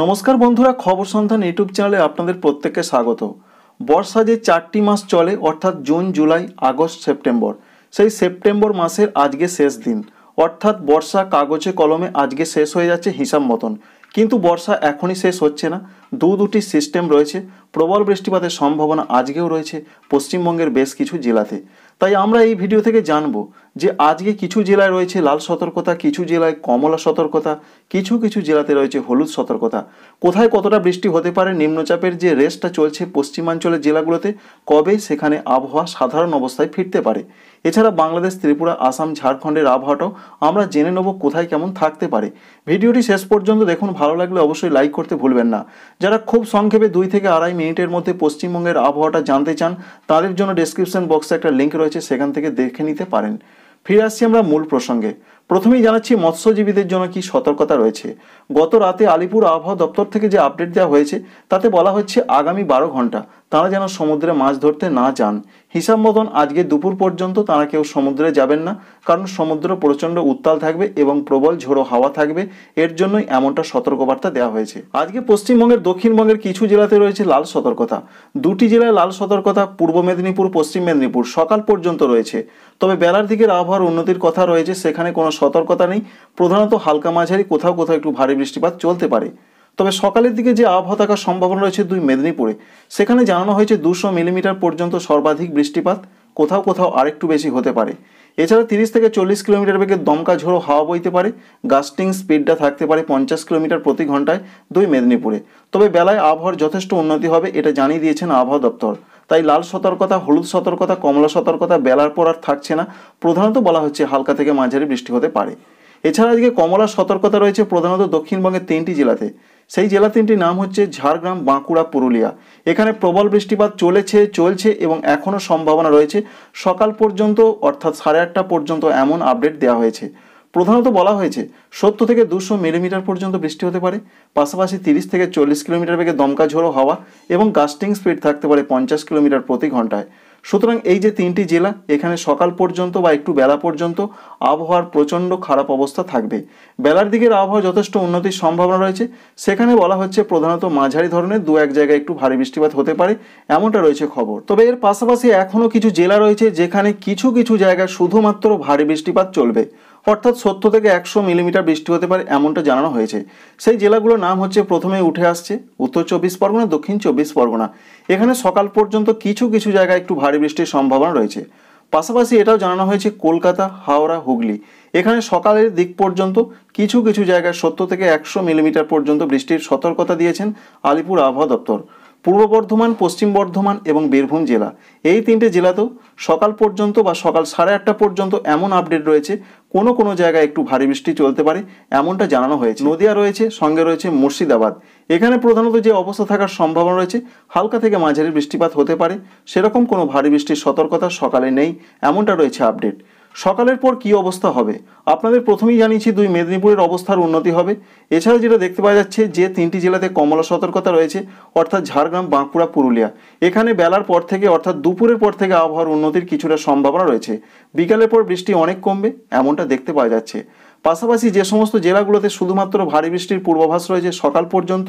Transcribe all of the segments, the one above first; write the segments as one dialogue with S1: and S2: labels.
S1: নমস্কার বন্ধুরা খবর সন্ধান ইউটিউব চ্যানেলে আপনাদের প্রত্যেককে স্বাগত বর্ষা যে চারটি মাস চলে অর্থাৎ জুন জুলাই আগস্ট সেপ্টেম্বর সেই সেপ্টেম্বর মাসের আজকে শেষ দিন অর্থাৎ বর্ষা কাগজে কলমে আজকে শেষ হয়ে যাচ্ছে হিসাব মতন কিন্তু বর্ষা এখনই শেষ হচ্ছে না দু দুটি সিস্টেম রয়েছে প্রবল বৃষ্টিপাতের সম্ভাবনা আজকেও রয়েছে পশ্চিমবঙ্গের বেশ কিছু জেলাতে তাই আমরা এই ভিডিও থেকে জানব যে আজকে কিছু জেলায় রয়েছে লাল সতর্কতা কিছু জেলায় কমলা সতর্কতা কিছু কিছু জেলাতে রয়েছে হলুদ সতর্কতা কোথায় কতটা বৃষ্টি হতে পারে নিম্নচাপের যে রেসটা চলছে পশ্চিমাঞ্চলের জেলাগুলোতে কবে সেখানে আবহাওয়া সাধারণ অবস্থায় ফিরতে পারে এছাড়া বাংলাদেশ ত্রিপুরা আসাম ঝাড়খণ্ডের আবহাওয়াটাও আমরা জেনে নেব কোথায় কেমন থাকতে পারে ভিডিওটি শেষ পর্যন্ত দেখুন ভালো লাগলে অবশ্যই লাইক করতে ভুলবেন না যারা খুব সংক্ষেপে দুই থেকে আড়াই মিনিটের মধ্যে পশ্চিমবঙ্গের আবহাওয়াটা জানতে চান তাদের জন্য ডিসক্রিপশন বক্সে একটা লিঙ্ক রয়েছে সেখান থেকে দেখে নিতে পারেন ফিরে আসছি আমরা মূল প্রসঙ্গে প্রথমেই জানাচ্ছি মৎস্যজীবীদের জন্য কি সতর্কতা রয়েছে গত রাতে আলিপুর আবহাওয়া দপ্তর থেকে যে আপডেট দেওয়া হয়েছে তাতে বলা হচ্ছে আগামী বারো ঘন্টা তারা যেন সমুদ্রে মাছ ধরতে না যান হিসাব মতন আজকে দুপুর পর্যন্ত তারা কেউ সমুদ্রে যাবেন না কারণ সমুদ্র প্রচণ্ড উত্তাল থাকবে এবং প্রবল ঝোড়ো হাওয়া থাকবে এর জন্যই এমনটা সতর্কবার্তা দেওয়া হয়েছে আজকে পশ্চিমবঙ্গের দক্ষিণবঙ্গের কিছু জেলাতে রয়েছে লাল সতর্কতা দুটি জেলায় লাল সতর্কতা পূর্ব মেদিনীপুর পশ্চিম মেদিনীপুর সকাল পর্যন্ত রয়েছে তবে বেলার দিকের আবহাওয়ার উন্নতির কথা রয়েছে সেখানে কোনো সতর্কতা নেই প্রধানত হালকা মাঝারি কোথাও কোথাও একটু ভারী বৃষ্টিপাত চলতে পারে তবে সকালের দিকে যে আবহাওয়া থাকার সম্ভাবনা রয়েছে দুই মেদিনীপুরে সেখানে জানানো হয়েছে দুশো মিলিমিটার পর্যন্ত সর্বাধিক বৃষ্টিপাত কোথাও কোথাও আরেকটু বেশি হতে পারে এছাড়া তিরিশ থেকে চল্লিশ কিলোমিটার বেগে দমকা ঝোড়ো হাওয়া বইতে পারে গাস্টিং স্পিডটা থাকতে পারে পঞ্চাশ কিলোমিটার প্রতি ঘন্টায় দুই মেদিনীপুরে তবে বেলায় আবহাওয়ার যথেষ্ট উন্নতি হবে এটা জানিয়ে দিয়েছেন আবহাওয়া দপ্তর তাই লাল সতর্কতা হলুদ সতর্কতা কমলা সতর্কতা বেলার পর আর থাকছে না প্রধানত বলা হচ্ছে হালকা থেকে মাঝারি বৃষ্টি হতে পারে এছাড়া আজকে কমলা সতর্কতা রয়েছে প্রধানত দক্ষিণবঙ্গের তিনটি জেলাতে সেই জেলা তিনটির নাম হচ্ছে ঝাড়গ্রাম বাঁকুড়া পুরুলিয়া এখানে প্রবল বৃষ্টিপাত চলেছে চলছে এবং এখনও সম্ভাবনা রয়েছে সকাল পর্যন্ত অর্থাৎ সাড়ে আটটা পর্যন্ত এমন আপডেট দেওয়া হয়েছে প্রধানত বলা হয়েছে সত্তর থেকে দুশো মিলিমিটার পর্যন্ত বৃষ্টি হতে পারে পাশাপাশি তিরিশ থেকে চল্লিশ কিলোমিটার বেগে দমকা ঝোড়ো হওয়া এবং গাস্টিং স্পিড থাকতে পারে পঞ্চাশ কিলোমিটার প্রতি ঘন্টায় সুতরাং এই যে তিনটি জেলা এখানে সকাল পর্যন্ত বা একটু বেলা পর্যন্ত আবহাওয়ার প্রচণ্ড খারাপ অবস্থা থাকবে বেলার দিকের আবহাওয়া যথেষ্ট উন্নতির সম্ভাবনা রয়েছে সেখানে বলা হচ্ছে প্রধানত মাঝারি ধরনের দু এক জায়গায় একটু ভারী বৃষ্টিপাত হতে পারে এমনটা রয়েছে খবর তবে এর পাশাপাশি এখনও কিছু জেলা রয়েছে যেখানে কিছু কিছু জায়গায় শুধুমাত্র ভারী বৃষ্টিপাত চলবে অর্থাৎ সত্তর থেকে একশো মিলিমিটার বৃষ্টি হতে পারে এমনটা জানানো হয়েছে সেই জেলাগুলোর নাম হচ্ছে প্রথমে উঠে আসছে উত্তর চব্বিশ পরগনা দক্ষিণ চব্বিশ পরগনা এখানে সকাল পর্যন্ত কিছু কিছু জায়গায় একটু ভারী বৃষ্টির সম্ভাবনা রয়েছে পাশাপাশি এটাও জানানো হয়েছে কলকাতা হাওড়া হুগলি এখানে সকালের দিক পর্যন্ত কিছু কিছু জায়গায় সত্তর থেকে একশো মিলিমিটার পর্যন্ত বৃষ্টির সতর্কতা দিয়েছেন আলিপুর আবহাওয়া দপ্তর পূর্ব বর্ধমান পশ্চিম বর্ধমান এবং বীরভূম জেলা এই তিনটে জেলাতেও সকাল পর্যন্ত বা সকাল সাড়ে আটটা পর্যন্ত এমন আপডেট রয়েছে কোনো কোনো জায়গায় একটু ভারী বৃষ্টি চলতে পারে এমনটা জানানো হয়েছে নদিয়া রয়েছে সঙ্গে রয়েছে মুর্শিদাবাদ এখানে প্রধানত যে অবস্থা থাকার সম্ভাবনা রয়েছে হালকা থেকে মাঝারি বৃষ্টিপাত হতে পারে সেরকম কোনো ভারী বৃষ্টির সতর্কতা সকালে নেই এমনটা রয়েছে আপডেট সকালের পর কি অবস্থা হবে আপনাদের প্রথমেই জানিয়েছি দুই মেদিনীপুরের অবস্থার উন্নতি হবে এছাড়া যেটা দেখতে পাওয়া যাচ্ছে যে তিনটি জেলাতে কমলা সতর্কতা রয়েছে অর্থাৎ ঝাড়গ্রাম বাঁকুড়া পুরুলিয়া এখানে বেলার পর থেকে অর্থাৎ দুপুরের পর থেকে আবহাওয়ার উন্নতির কিছুটা সম্ভাবনা রয়েছে বিকালের পর বৃষ্টি অনেক কমবে এমনটা দেখতে পাওয়া যাচ্ছে পাশাপাশি যে সমস্ত জেলাগুলোতে শুধুমাত্র ভারী বৃষ্টির পূর্বাভাস রয়েছে সকাল পর্যন্ত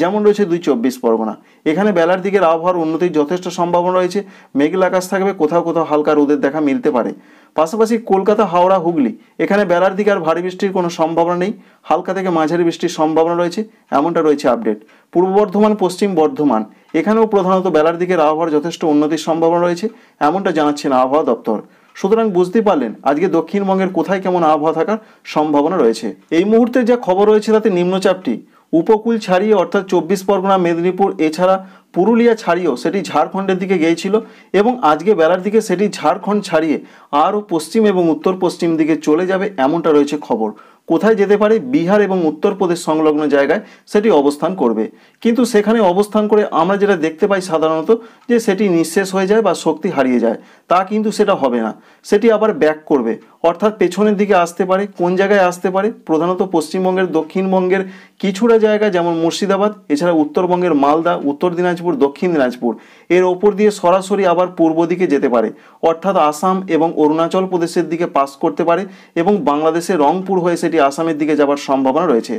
S1: যেমন রয়েছে দুই চব্বিশ পরগনা এখানে বেলার দিকের আবহাওয়ার উন্নতির যথেষ্ট সম্ভাবনা রয়েছে মেঘলা আকাশ থাকবে কোথাও কোথাও হালকা রোদের দেখা মিলতে পারে পাশাপাশি কলকাতা হাওড়া হুগলি এখানে বেলার দিকে আর ভারী বৃষ্টির কোনো সম্ভাবনা নেই হালকা থেকে মাঝারি বৃষ্টির সম্ভাবনা রয়েছে এমনটা রয়েছে আপডেট পূর্ব বর্ধমান পশ্চিম বর্ধমান এখানেও প্রধানত বেলার দিকের আবহাওয়ার যথেষ্ট উন্নতির সম্ভাবনা রয়েছে এমনটা জানাচ্ছেন আবহাওয়া দপ্তর সুতরাং বুঝতে পারলেন আজকে দক্ষিণবঙ্গের কোথায় কেমন আবহাওয়া থাকার সম্ভাবনা রয়েছে এই মুহূর্তে যা খবর রয়েছে তাতে নিম্নচাপটি উপকূল ছাড়িয়ে অর্থাৎ চব্বিশ পরগনা মেদিনীপুর এছাড়া পুরুলিয়া ছাড়িয়েও সেটি ঝাড়খণ্ডের দিকে গিয়েছিল এবং আজকে বেলার দিকে সেটি ঝাড়খণ্ড ছাড়িয়ে আরও পশ্চিম এবং উত্তর পশ্চিম দিকে চলে যাবে এমনটা রয়েছে খবর কোথায় যেতে পারে বিহার এবং উত্তরপ্রদেশ সংলগ্ন জায়গায় সেটি অবস্থান করবে কিন্তু সেখানে অবস্থান করে আমরা যেটা দেখতে পাই সাধারণত যে সেটি নিঃশেষ হয়ে যায় বা শক্তি হারিয়ে যায় তা কিন্তু সেটা হবে না সেটি আবার ব্যাক করবে অর্থাৎ পেছনের দিকে আসতে পারে কোন জায়গায় আসতে পারে প্রধানত পশ্চিমবঙ্গের দক্ষিণবঙ্গের কিছুটা জায়গা যেমন মুর্শিদাবাদ এছাড়া উত্তরবঙ্গের মালদা উত্তর দিনাজপুর দিনাজপুর দক্ষিণ দিনাজপুর এর ওপর দিয়ে সরাসরি আবার পূর্ব দিকে যেতে পারে অর্থাৎ আসাম এবং অরুণাচল প্রদেশের দিকে পাস করতে পারে এবং বাংলাদেশে রংপুর হয়ে সেটি আসামের দিকে যাবার সম্ভাবনা রয়েছে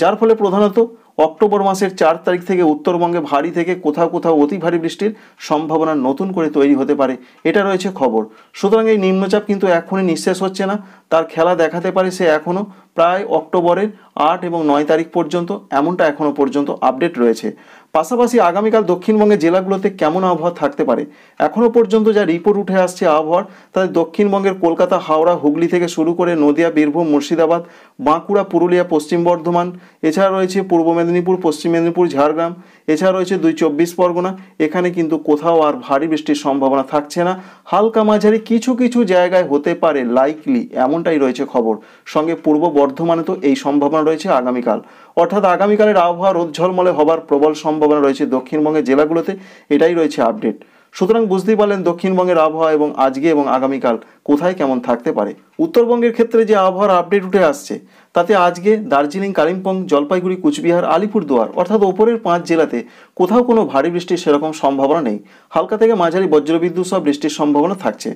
S1: যার ফলে প্রধানত অক্টোবর মাসের চার তারিখ থেকে উত্তরবঙ্গে ভারী থেকে কোথাও কোথাও অতি ভারী বৃষ্টির সম্ভাবনা নতুন করে তৈরি হতে পারে এটা রয়েছে খবর সুতরাং এই নিম্নচাপ কিন্তু এখনই নিঃশেষ হচ্ছে না তার খেলা দেখাতে পারে সে এখনও প্রায় অক্টোবরের আট এবং নয় তারিখ পর্যন্ত এমনটা এখনও পর্যন্ত আপডেট রয়েছে পাশাপাশি আগামীকাল দক্ষিণবঙ্গের জেলাগুলোতে কেমন আবহাওয়া থাকতে পারে এখনও পর্যন্ত যা রিপোর্ট উঠে আসছে আবহাওয়ার তাদের দক্ষিণবঙ্গের কলকাতা হাওড়া হুগলি থেকে শুরু করে নদিয়া বীরভূম মুর্শিদাবাদ বাঁকুড়া পুরুলিয়া পশ্চিম বর্ধমান এছাড়া রয়েছে পূর্ব মেদিনীপুর পশ্চিম মেদিনীপুর ঝাড়গ্রাম এছাড়া রয়েছে দুই চব্বিশ পরগনা এখানে কিন্তু কোথাও আর ভারী বৃষ্টির সম্ভাবনা থাকছে না হালকা মাঝারি কিছু কিছু জায়গায় হতে পারে লাইকলি এমনটাই রয়েছে খবর সঙ্গে পূর্ব বর্ধমানে তো এই সম্ভাবনা রয়েছে আগামীকাল অর্থাৎ আগামীকালের আবহাওয়া রোদ ঝলমলে হবার প্রবল সম্ভাবনা সম্ভাবনা রয়েছে দক্ষিণবঙ্গের জেলাগুলোতে এটাই রয়েছে আপডেট সুতরাং বুঝতেই পারলেন দক্ষিণবঙ্গের আবহাওয়া এবং আজকে এবং আগামীকাল কোথায় কেমন থাকতে পারে উত্তরবঙ্গের ক্ষেত্রে যে আবহাওয়ার আপডেট উঠে আসছে তাতে আজকে দার্জিলিং কালিম্পং জলপাইগুড়ি কুচবিহার আলিপুরদুয়ার অর্থাৎ ওপরের পাঁচ জেলাতে কোথাও কোনো ভারী বৃষ্টির সেরকম সম্ভাবনা নেই হালকা থেকে মাঝারি বজ্রবিদ্যুৎ সহ বৃষ্টির সম্ভাবনা থাকছে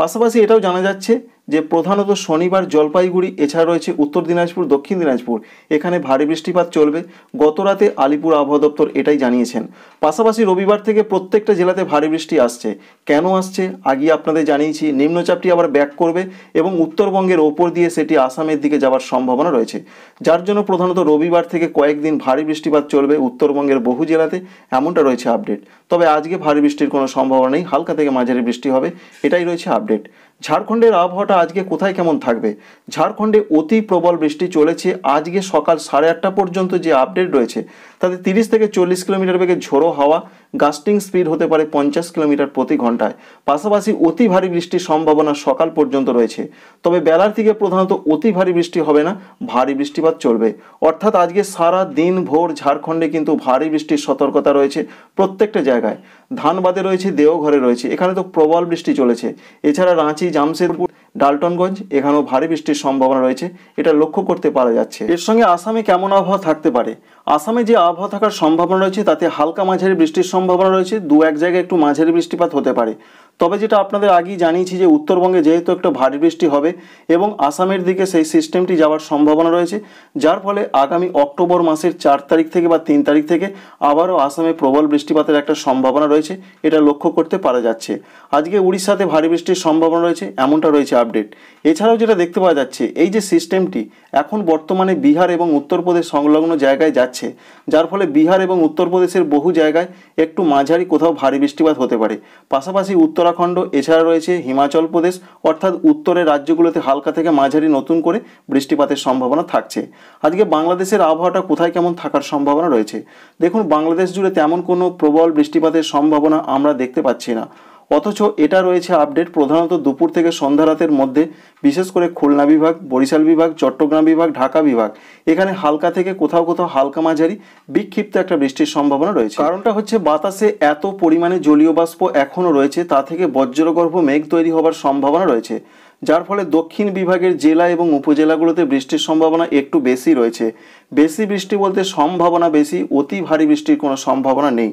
S1: পাশাপাশি এটাও জানা যাচ্ছে যে প্রধানত শনিবার জলপাইগুড়ি এছাড়া রয়েছে উত্তর দিনাজপুর দক্ষিণ দিনাজপুর এখানে ভারী বৃষ্টিপাত চলবে গত রাতে আলিপুর আবহাওয়া দপ্তর এটাই জানিয়েছেন পাশাপাশি রবিবার থেকে প্রত্যেকটা জেলাতে ভারী বৃষ্টি আসছে কেন আসছে আগে আপনাদের জানিয়েছি নিম্নচাপটি আবার ব্যাক করবে এবং উত্তরবঙ্গের ওপর দিয়ে সেটি আসামের দিকে যাওয়ার সম্ভাবনা রয়েছে যার জন্য প্রধানত রবিবার থেকে কয়েকদিন ভারী বৃষ্টিপাত চলবে উত্তরবঙ্গের বহু জেলাতে এমনটা রয়েছে আপডেট তবে আজকে ভারী বৃষ্টির কোনো সম্ভাবনা নেই হালকা থেকে মাঝারি বৃষ্টি হবে এটাই রয়েছে আপডেট ঝাড়খণ্ডের আবহাওয়াটা আজকে কোথায় কেমন থাকবে ঝাড়খণ্ডে অতি প্রবল বৃষ্টি চলেছে আজকে সকাল সাড়ে আটটা পর্যন্ত যে আপডেট রয়েছে তাতে তিরিশ থেকে চল্লিশ কিলোমিটার বেগে ঝোড়ো হাওয়া গাস্টিং স্পিড হতে পারে পঞ্চাশ কিলোমিটার প্রতি ঘন্টায় পাশাপাশি অতি ভারী বৃষ্টির সম্ভাবনা সকাল পর্যন্ত রয়েছে তবে বেলার থেকে প্রধানত অতি ভারী বৃষ্টি হবে না ভারী বৃষ্টিপাত চলবে অর্থাৎ আজকে সারা দিন ভোর ঝাড়খণ্ডে কিন্তু ভারী বৃষ্টির সতর্কতা রয়েছে প্রত্যেকটা জায়গায় ধানবাদে রয়েছে দেওঘরে রয়েছে এখানে তো প্রবল বৃষ্টি চলেছে এছাড়া রাঁচি জামশেদপুর ডালটনগঞ্জ এখানেও ভারী বৃষ্টির সম্ভাবনা রয়েছে এটা লক্ষ্য করতে পারা যাচ্ছে এর সঙ্গে আসামে কেমন আবহাওয়া থাকতে পারে আসামে যে আবহাওয়া থাকার সম্ভাবনা রয়েছে তাতে হালকা মাঝারি বৃষ্টির সম্ভাবনা রয়েছে দু এক জায়গায় একটু মাঝারি বৃষ্টিপাত হতে পারে তবে যেটা আপনাদের আগেই জানিয়েছি যে উত্তরবঙ্গে যেহেতু একটা ভারী বৃষ্টি হবে এবং আসামের দিকে সেই সিস্টেমটি যাওয়ার সম্ভাবনা রয়েছে যার ফলে আগামী অক্টোবর মাসের চার তারিখ থেকে বা তিন তারিখ থেকে আবারও আসামে প্রবল বৃষ্টিপাতের একটা সম্ভাবনা রয়েছে এটা লক্ষ্য করতে পারা যাচ্ছে আজকে উড়িষ্যাতে ভারী বৃষ্টির সম্ভাবনা রয়েছে এমনটা রয়েছে আপডেট এছাড়াও যেটা দেখতে পাওয়া যাচ্ছে এই যে সিস্টেমটি এখন বর্তমানে বিহার এবং উত্তরপ্রদেশ সংলগ্ন জায়গায় যাচ্ছে যার ফলে বিহার এবং উত্তরপ্রদেশের বহু জায়গায় একটু মাঝারি কোথাও ভারী বৃষ্টিপাত হতে পারে পাশাপাশি উত্তর উত্তরাখণ্ড এছাড়া রয়েছে হিমাচল প্রদেশ অর্থাৎ উত্তরের রাজ্যগুলোতে হালকা থেকে মাঝারি নতুন করে বৃষ্টিপাতের সম্ভাবনা থাকছে আজকে বাংলাদেশের আবহাওয়াটা কোথায় কেমন থাকার সম্ভাবনা রয়েছে দেখুন বাংলাদেশ জুড়ে তেমন কোনো প্রবল বৃষ্টিপাতের সম্ভাবনা আমরা দেখতে পাচ্ছি না অথচ এটা রয়েছে আপডেট প্রধানত দুপুর থেকে সন্ধ্যা রাতের মধ্যে বিশেষ করে খুলনা বিভাগ বরিশাল বিভাগ চট্টগ্রাম বিভাগ ঢাকা বিভাগ এখানে হালকা থেকে কোথাও কোথাও হালকা মাঝারি বিক্ষিপ্ত একটা বৃষ্টির সম্ভাবনা রয়েছে কারণটা হচ্ছে বাতাসে এত পরিমাণে জলীয় বাষ্প এখনও রয়েছে তা থেকে বজ্রগর্ভ মেঘ তৈরি হবার সম্ভাবনা রয়েছে যার ফলে দক্ষিণ বিভাগের জেলা এবং উপজেলাগুলোতে বৃষ্টির সম্ভাবনা একটু বেশি রয়েছে বেশি বৃষ্টি বলতে সম্ভাবনা বেশি অতি ভারী বৃষ্টির কোনো সম্ভাবনা নেই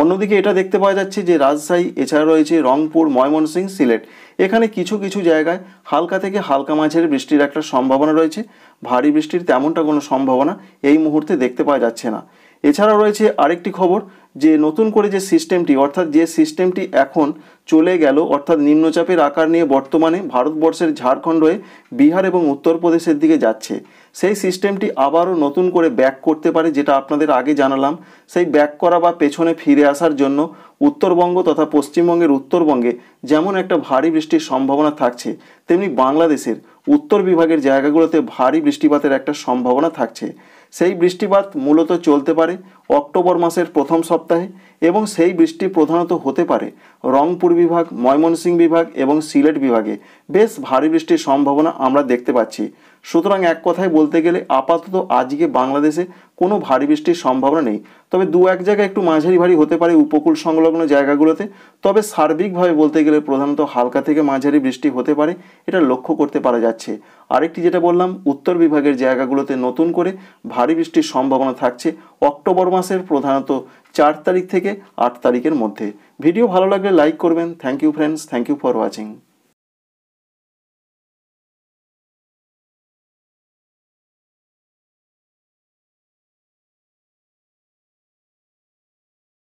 S1: অন্যদিকে এটা দেখতে পাওয়া যাচ্ছে যে রাজশাহী এছাড়া রয়েছে রংপুর ময়মনসিংহ সিলেট এখানে কিছু কিছু জায়গায় হালকা থেকে হালকা মাঝের বৃষ্টির একটা সম্ভাবনা রয়েছে ভারী বৃষ্টির তেমনটা কোনো সম্ভাবনা এই মুহূর্তে দেখতে পাওয়া যাচ্ছে না এছাড়া রয়েছে আরেকটি খবর যে নতুন করে যে সিস্টেমটি অর্থাৎ যে সিস্টেমটি এখন চলে গেল অর্থাৎ নিম্নচাপের আকার নিয়ে বর্তমানে ভারতবর্ষের ঝাড়খণ্ড হয়ে বিহার এবং উত্তরপ্রদেশের দিকে যাচ্ছে সেই সিস্টেমটি আবারও নতুন করে ব্যাক করতে পারে যেটা আপনাদের আগে জানালাম সেই ব্যাক করা বা পেছনে ফিরে আসার জন্য উত্তরবঙ্গ তথা পশ্চিমবঙ্গের উত্তরবঙ্গে যেমন একটা ভারী বৃষ্টির সম্ভাবনা থাকছে তেমনি বাংলাদেশের উত্তর বিভাগের জায়গাগুলোতে ভারী বৃষ্টিপাতের একটা সম্ভাবনা থাকছে সেই বৃষ্টিপাত মূলত চলতে পারে অক্টোবর মাসের প্রথম সপ্তাহ সপ্তাহে এবং সেই বৃষ্টি প্রধানত হতে পারে রংপুর বিভাগ ময়মনসিংহ বিভাগ এবং সিলেট বিভাগে বেশ ভারী বৃষ্টির সম্ভাবনা আমরা দেখতে পাচ্ছি সুতরাং এক কথায় বলতে গেলে আপাতত আজকে বাংলাদেশে কোনো ভারী বৃষ্টির সম্ভাবনা নেই তবে দু এক জায়গায় একটু মাঝারি ভারী হতে পারে উপকূল সংলগ্ন জায়গাগুলোতে তবে সার্বিকভাবে বলতে গেলে প্রধানত হালকা থেকে মাঝারি বৃষ্টি হতে পারে এটা লক্ষ্য করতে পারা যাচ্ছে আরেকটি যেটা বললাম উত্তর বিভাগের জায়গাগুলোতে নতুন করে ভারী বৃষ্টির সম্ভাবনা থাকছে অক্টোবর মাসের প্রধানত চার তারিখ থেকে আট তারিখের মধ্যে ভিডিও ভালো লাগলে লাইক করবেন thank you friends thank you for watching